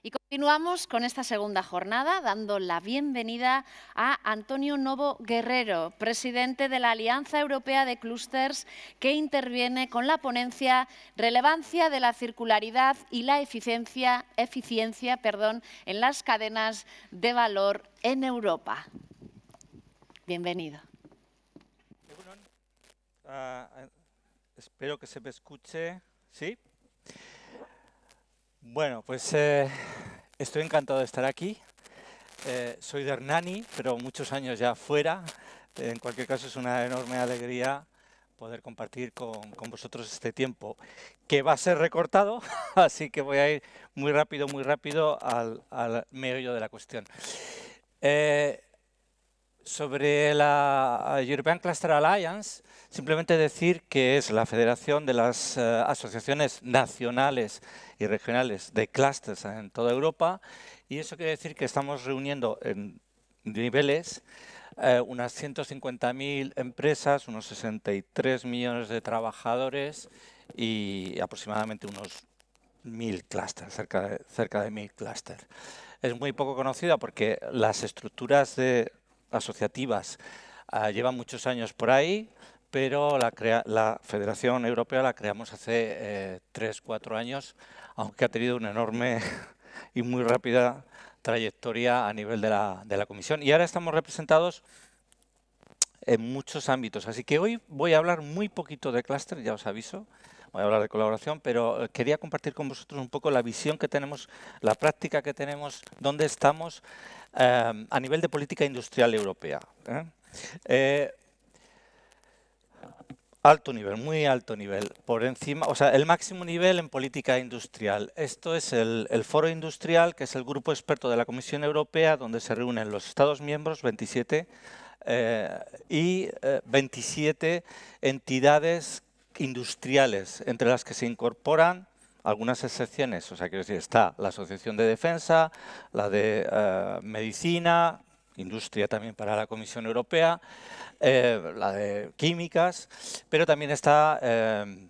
Y continuamos con esta segunda jornada dando la bienvenida a Antonio Novo Guerrero, presidente de la Alianza Europea de Clusters, que interviene con la ponencia Relevancia de la circularidad y la eficiencia, eficiencia perdón, en las cadenas de valor en Europa. Bienvenido. Ah, espero que se me escuche. ¿Sí? Bueno, pues eh, Estoy encantado de estar aquí. Eh, soy de Hernani, pero muchos años ya fuera. En cualquier caso, es una enorme alegría poder compartir con, vosotros este tiempo, que va a ser recortado, así que voy a ir muy rápido, muy rápido al, meollo de la cuestión. Eh, sobre la European Cluster Alliance, simplemente decir que es la Federación de las eh, Asociaciones Nacionales y Regionales de Clusters en toda Europa y eso quiere decir que estamos reuniendo en niveles eh, unas 150.000 empresas, unos 63 millones de trabajadores y aproximadamente unos 1.000 clusters, cerca de, cerca de 1.000 clusters. Es muy poco conocida porque las estructuras de asociativas ah, Lleva llevan muchos años por ahí, pero la, la Federación Europea la creamos hace eh, tres, cuatro años, aunque ha tenido una enorme y muy rápida trayectoria a nivel de la, de la Comisión. Y ahora estamos representados en muchos ámbitos. Así que hoy voy a hablar muy poquito de clúster, ya os aviso, voy a hablar de colaboración, pero eh, quería compartir con vosotros un poco la visión que tenemos, la práctica que tenemos, dónde estamos eh, a nivel de política industrial europea. ¿eh? Alto nivel, muy alto nivel. Por encima, o sea, el máximo nivel en política industrial. Esto es el, foro industrial, que es el grupo experto de la Comisión Europea, donde se reúnen los Estados miembros, 27, y 27 entidades industriales, entre las que se incorporan algunas excepciones, o sea, quiero decir, está la Asociación de Defensa, la de eh, Medicina, Industria también para la Comisión Europea, eh, la de Químicas, pero también está eh,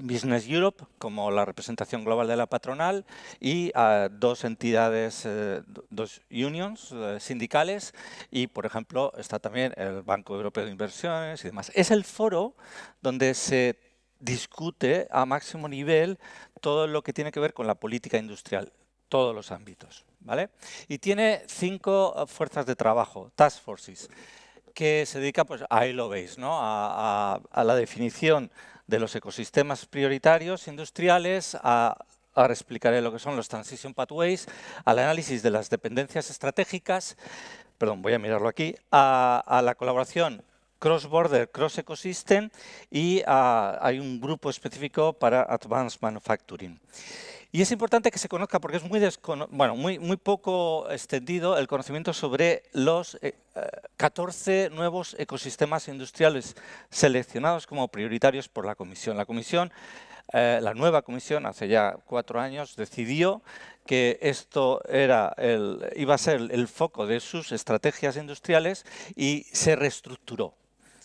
Business Europe como la representación global de la patronal y dos entidades, eh, dos unions eh, sindicales y, por ejemplo, está también el Banco Europeo de Inversiones y demás. Es el foro donde se discute a máximo nivel todo lo que tiene que ver con la política industrial, todos los ámbitos. ¿vale? Y tiene cinco eh, fuerzas de trabajo, task forces que se dedica, pues ahí lo veis, ¿no? a, la definición de los ecosistemas prioritarios industriales, a, ahora explicaré lo que son los Transition Pathways, al análisis de las dependencias estratégicas, perdón, voy a mirarlo aquí, a, la colaboración cross-border, cross-ecosystem y hay un grupo específico para Advanced Manufacturing. Y es importante que se conozca porque es muy, bueno, muy, muy poco extendido el conocimiento sobre los 14 eh, eh, nuevos ecosistemas industriales seleccionados como prioritarios por la Comisión. La Comisión, eh, la nueva Comisión, hace ya cuatro años, decidió que esto era el, iba a ser el foco de sus estrategias industriales y se reestructuró.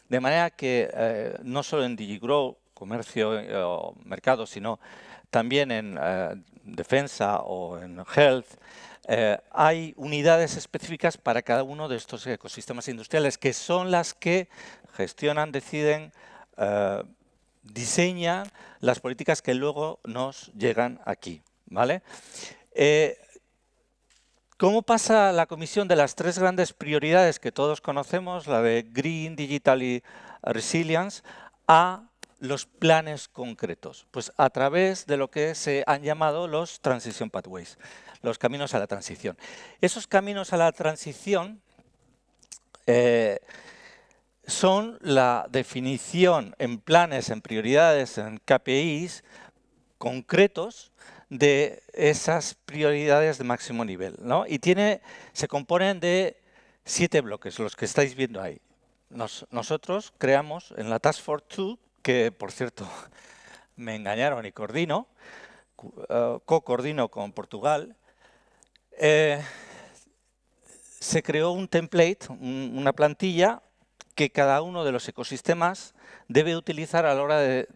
De manera que no solo en DigiGrow, comercio o mercado, sino también en eh, defensa o en health, eh, hay unidades específicas para cada uno de estos ecosistemas industriales, que son las que gestionan, deciden, eh, diseñan las políticas que luego nos llegan aquí. ¿vale? ¿Cómo pasa la comisión de las tres grandes prioridades que todos conocemos, la de Green, Digital y Resilience, a los planes concretos? Pues a través de lo que se han llamado los transition pathways, los caminos a la transición. Esos caminos a la transición eh, son la definición en planes, en prioridades, en KPIs concretos de esas prioridades de máximo nivel. Y tiene, se componen de siete bloques, los que estáis viendo ahí. nosotros creamos en la Task Force 2 que por cierto me engañaron y coordino, eh, co-coordino con Portugal, eh, se creó un template, una plantilla que cada uno de los ecosistemas debe utilizar a la hora de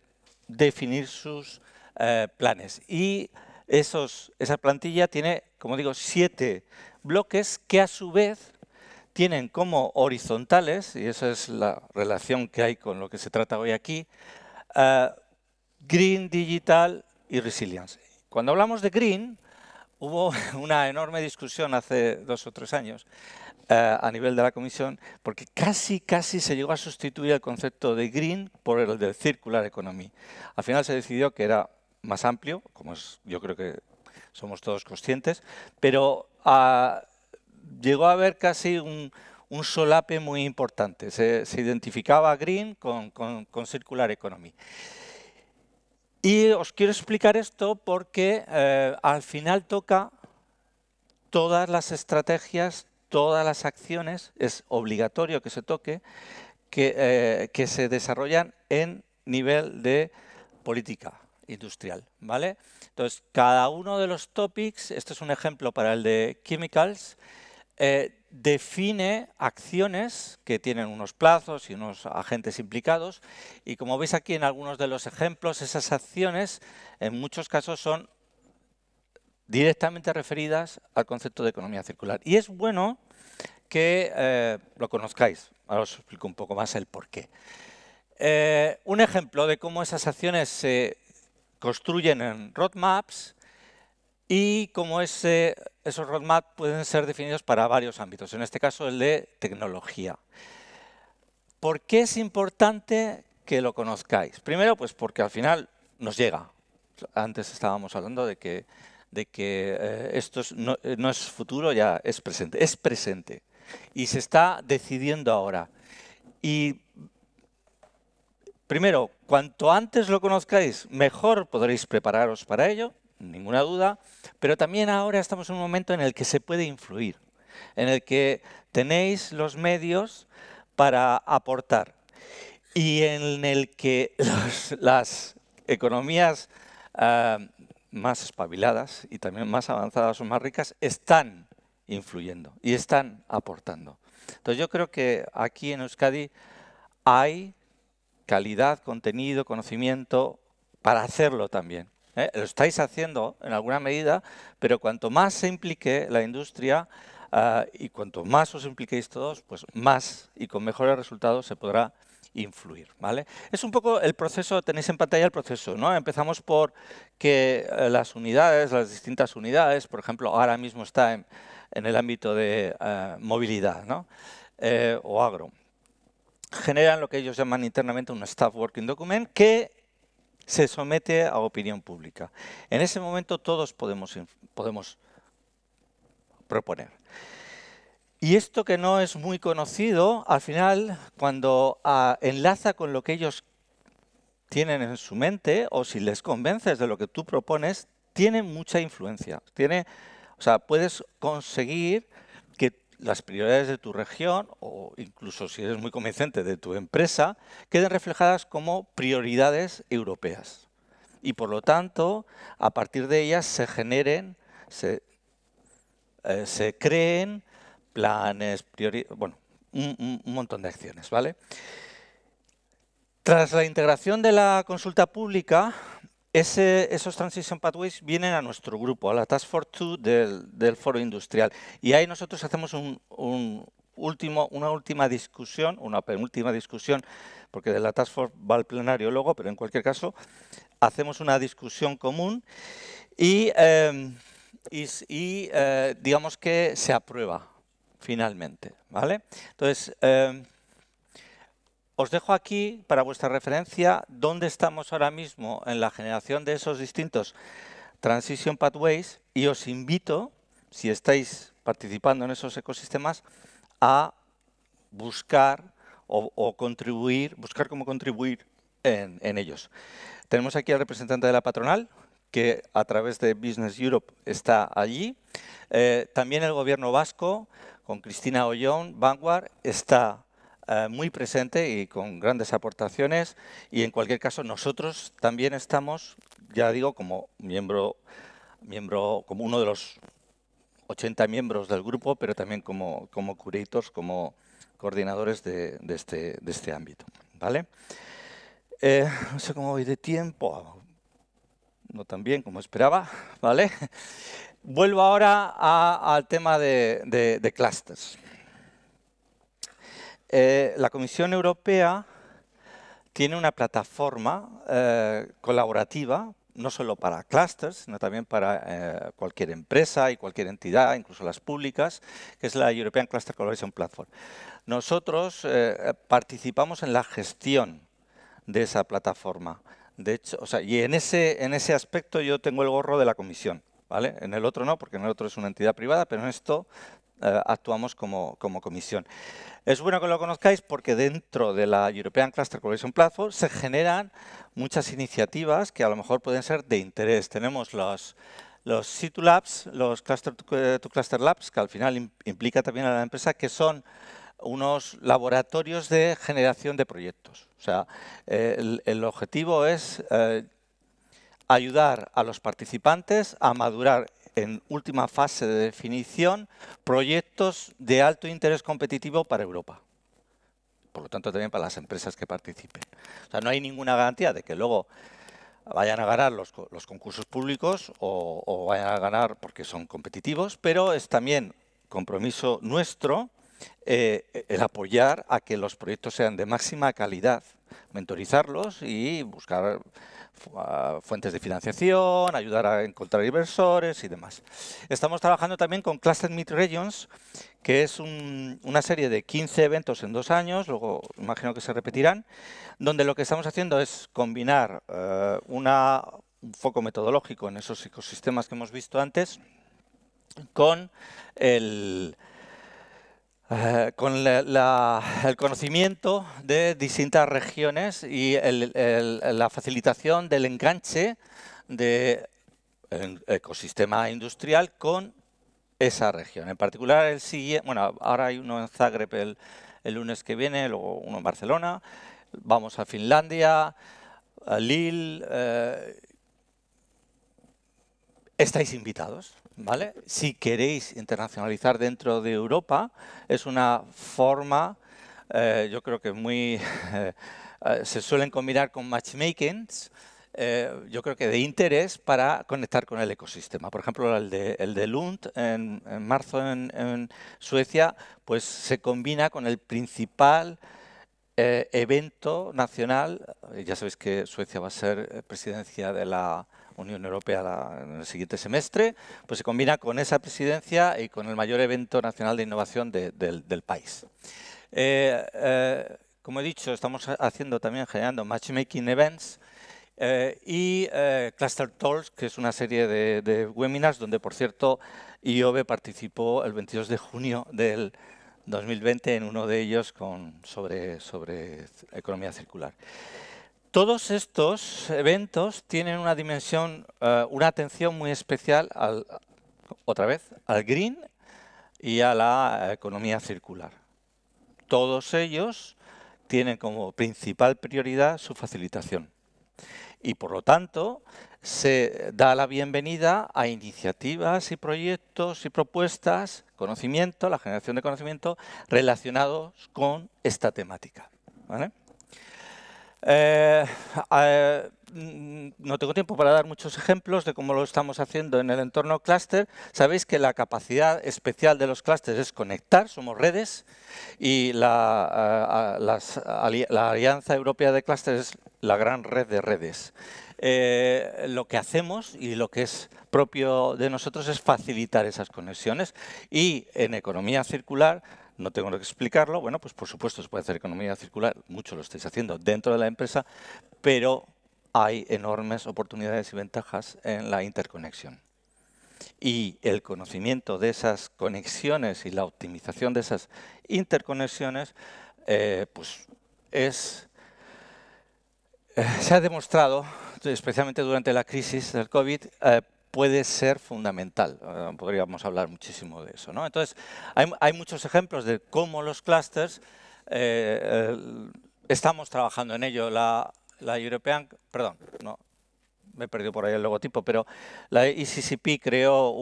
definir sus eh, planes. Y esa plantilla tiene, como digo, siete bloques que a su vez tienen como horizontales, y esa es la relación que hay con lo que se trata hoy aquí, eh, green, digital y resilience. Cuando hablamos de green, hubo una enorme discusión hace dos o tres años eh, a nivel de la comisión, porque casi, casi se llegó a sustituir el concepto de green por el de circular economy. Al final se decidió que era más amplio, como yo creo que somos todos conscientes, pero... a ah, llegó a haber casi un, solape muy importante. Se, identificaba Green con, Circular Economy. Y os quiero explicar esto porque eh, al final toca todas las estrategias, todas las acciones, es obligatorio que se toque, que, eh, se desarrollan en nivel de política industrial, ¿vale? Entonces, cada uno de los topics, este es un ejemplo para el de chemicals, eh, define acciones que tienen unos plazos y unos agentes implicados y como veis aquí en algunos de los ejemplos, esas acciones en muchos casos son directamente referidas al concepto de economía circular. Y es bueno que eh, lo conozcáis. Ahora os explico un poco más el por qué. Eh, un ejemplo de cómo esas acciones se construyen en roadmaps y como esos roadmap pueden ser definidos para varios ámbitos, en este caso el de tecnología. ¿Por qué es importante que lo conozcáis? Primero, pues porque al final nos llega. Antes estábamos hablando de que, de que eh, esto no, eh, no es futuro, ya es presente. Es presente. Y se está decidiendo ahora. Y primero, cuanto antes lo conozcáis, mejor podréis prepararos para ello ninguna duda, pero también ahora estamos en un momento en el que se puede influir, en el que tenéis los medios para aportar y en el que las economías ah, más espabiladas y también más avanzadas o más ricas están influyendo y están aportando. Entonces yo creo que aquí en Euskadi hay calidad, contenido, conocimiento para hacerlo también. ¿eh? lo estáis haciendo en alguna medida, pero cuanto más se implique la industria ah, y cuanto más os impliquéis todos, pues más y con mejores resultados se podrá influir. ¿vale? Es un poco el proceso, tenéis en pantalla el proceso. ¿no? Empezamos por que eh, las unidades, las distintas unidades, por ejemplo, ahora mismo está en, el ámbito de ah, movilidad eh, o agro, generan lo que ellos llaman internamente un Staff Working Document que se somete a opinión pública. En ese momento todos podemos, podemos proponer. Y esto que no es muy conocido, al final, cuando ah, enlaza con lo que ellos tienen en su mente, o si les convences de lo que tú propones, tiene mucha influencia. Tiene, o sea, puedes conseguir las prioridades de tu región o incluso si eres muy convincente de tu empresa queden reflejadas como prioridades europeas. Y por lo tanto, a partir de ellas se generen, se, eh, creen planes, bueno, un, un, montón de acciones. ¿vale? Tras la integración de la consulta pública, esos Transition Pathways vienen a nuestro grupo, a la Task Force 2 del, Foro Industrial. Y ahí nosotros hacemos una última discusión, una penúltima discusión, porque de la Task Force va al plenario luego, pero en cualquier caso, hacemos una discusión común y, em, eh, digamos que se aprueba finalmente. ¿vale? Entonces, em, os dejo aquí para vuestra referencia dónde estamos ahora mismo en la generación de esos distintos Transition Pathways y os invito, si estáis participando en esos ecosistemas, a buscar o, contribuir, buscar cómo contribuir en, ellos. Tenemos aquí al representante de la patronal, que a través de Business Europe está allí. Eh, también el gobierno vasco, con Cristina Ollón, Vanguard, está eh, muy presente y con grandes aportaciones. Y en cualquier caso, nosotros también estamos, ya digo, como miembro, miembro como uno de los 80 miembros del grupo, pero también como, como curators, como coordinadores de, de, este, de este ámbito. ¿vale? Eh, no sé cómo voy de tiempo, no tan bien como esperaba, ¿vale? Vuelvo ahora al tema de, de, de clusters. Eh, la Comisión Europea tiene una plataforma eh, colaborativa, no solo para clusters, sino también para eh, cualquier empresa y cualquier entidad, incluso las públicas, que es la European Cluster Collaboration Platform. Nosotros participamos en la gestión de esa plataforma. De hecho, o sea, y en ese, en ese aspecto yo tengo el gorro de la comisión. ¿Vale? En el otro no, porque en el otro es una entidad privada, pero en esto eh, actuamos como, comisión. Es bueno que lo conozcáis porque dentro de la European Cluster Collaboration Platform se generan muchas iniciativas que a lo mejor pueden ser de interés. Tenemos los, los C2 Labs, los Cluster eh, to Cluster Labs, que al final implica también a la empresa, que son unos laboratorios de generación de proyectos. O sea, eh, el, objetivo es ayudar a los participantes a madurar en última fase de definición proyectos de alto interés competitivo para Europa. Por lo tanto, también para las empresas que participen. O sea, no hay ninguna garantía de que luego vayan a ganar los, concursos públicos o, vayan a ganar porque son competitivos, pero es también compromiso nuestro eh, el apoyar a que los proyectos sean de máxima calidad mentorizarlos y buscar ah, fuentes de financiación, ayudar a encontrar inversores y demás. Estamos trabajando también con Cluster Meet Regions, que es una serie de 15 eventos en dos años, luego imagino que se repetirán, donde lo que estamos haciendo es combinar eh, un foco metodológico en esos ecosistemas que hemos visto antes con el eh, con el conocimiento de distintas regiones y la facilitación del enganche del de ecosistema industrial con esa región. En particular, el siguiente, bueno, ahora hay uno en Zagreb el, lunes que viene, luego uno en Barcelona, vamos a Finlandia, a Lille. Eh, estáis invitados. Si queréis internacionalizar dentro de Europa, es una forma, eh, yo creo que muy... Eh, se suelen combinar con matchmakings, eh, yo creo que de interés para conectar con el ecosistema. Por ejemplo, el de, Lund en, marzo en, en, Suecia, pues se combina con el principal eh, evento nacional, eh, ya sabéis que Suecia va a ser eh, presidencia de la Unión Europea en el siguiente semestre, pues se combina con esa presidencia y con el mayor evento nacional de innovación del país. como he dicho, estamos haciendo también, generando matchmaking events, y Cluster Talks, que es una serie de, webinars donde, por cierto, IOB participó el 22 de junio del, 2020 en uno de ellos con, sobre, sobre economía circular. Todos estos eventos tienen una dimensión, eh, una atención muy especial otra vez, al green y a la economía circular. Todos ellos tienen como principal prioridad su facilitación. Y por lo tanto, se da la bienvenida a iniciativas y proyectos y propuestas, conocimiento, la generación de conocimiento relacionados con esta temática. Eh, mm, no tengo tiempo para dar muchos ejemplos de cómo lo estamos haciendo en el entorno clúster. Sabéis que la capacidad especial de los clústeres es conectar, somos redes, y la, eh, la Alianza Europea de Clústeres es la gran red de redes. Eh, lo que hacemos y lo que es propio de nosotros es facilitar esas conexiones y en economía circular no tengo que explicarlo, bueno, pues por supuesto se puede hacer economía circular, mucho lo estáis haciendo dentro de la empresa, pero hay enormes oportunidades y ventajas en la interconexión. Y el conocimiento de esas conexiones y la optimización de esas interconexiones, eh, pues es, eh, se ha demostrado especialmente durante la crisis del COVID, eh, puede ser fundamental. Eh, podríamos hablar muchísimo de eso. Entonces, hay, muchos ejemplos de cómo los clusters, eh, estamos trabajando en ello. La, European, perdón, no, me he perdido por ahí el logotipo, pero la ECCP creó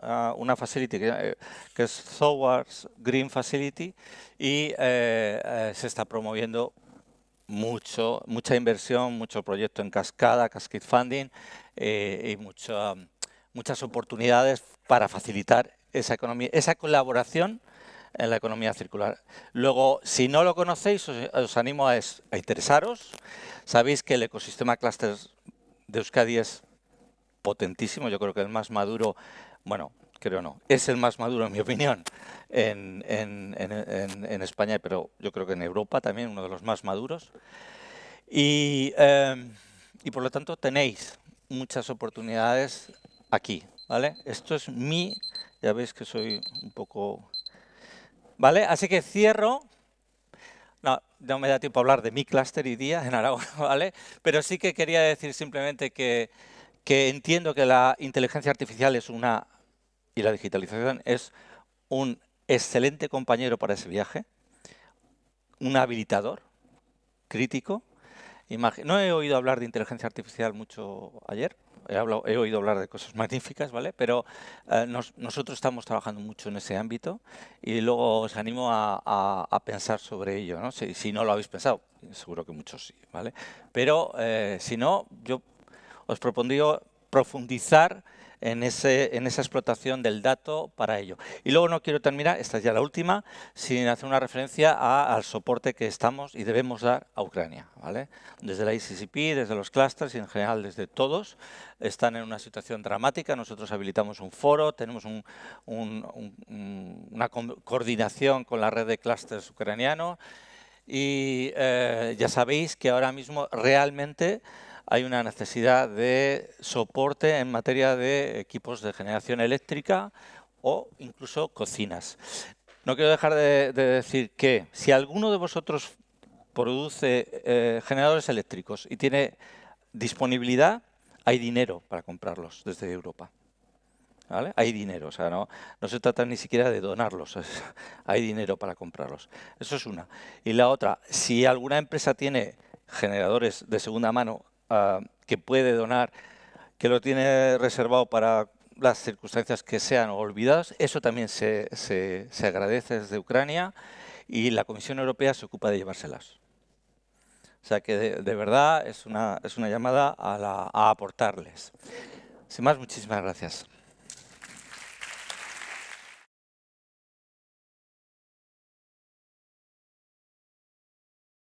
ah, una facility que, es Thowards Green Facility y se está promoviendo mucho, mucha inversión, mucho proyecto en cascada, cascade funding eh, y muchas oportunidades para facilitar esa, economía, esa colaboración en la economía circular. Luego, si no lo conocéis, os, animo a, interesaros. Sabéis que el ecosistema clusters de Euskadi es potentísimo, yo creo que el más maduro, bueno, creo no, es el más maduro en mi opinión en, España, pero yo creo que en Europa también, uno de los más maduros. Em, y, por lo tanto tenéis muchas oportunidades aquí, ¿vale? Esto es mi, ya veis que soy un poco... ¿Vale? Así que cierro no, no me da tiempo a hablar de mi clúster y día en Aragón, ¿vale? Pero sí que quería decir simplemente que, que, entiendo que la inteligencia artificial es una, y la digitalización es un excelente compañero para ese viaje, un habilitador crítico. no he oído hablar de inteligencia artificial mucho ayer, he, oído hablar de cosas magníficas, ¿vale? Pero eh, nosotros estamos trabajando mucho en ese ámbito y luego os animo a, pensar sobre ello, ¿no? Si, si, no lo habéis pensado, seguro que muchos sí, ¿vale? Pero eh, si no, yo os propondría profundizar en, ese, en esa explotación del dato para ello. Y luego no quiero terminar, esta es ya la última, sin hacer una referencia al soporte que estamos y debemos dar a Ucrania. ¿vale? Desde la ICCP, desde los clusters y en general desde todos, están en una situación dramática. Nosotros habilitamos un foro, tenemos una coordinación con la red de clusters ucraniano y eh, ya sabéis que ahora mismo realmente hay una necesidad de soporte en materia de equipos de generación eléctrica o incluso cocinas. No quiero dejar de, decir que si alguno de vosotros produce eh, generadores eléctricos y tiene disponibilidad, hay dinero para comprarlos desde Europa. Hay dinero, o sea, no se trata ni siquiera de donarlos, hay dinero para comprarlos. Eso es una. Y la otra, si alguna empresa tiene generadores de segunda mano Ah, que puede donar, que lo tiene reservado para las circunstancias que sean olvidadas. Eso también se, se, agradece desde Ucrania y la Comisión Europea se ocupa de llevárselas. O sea que de, verdad es una, es una llamada a, a aportarles. Sin más, muchísimas gracias.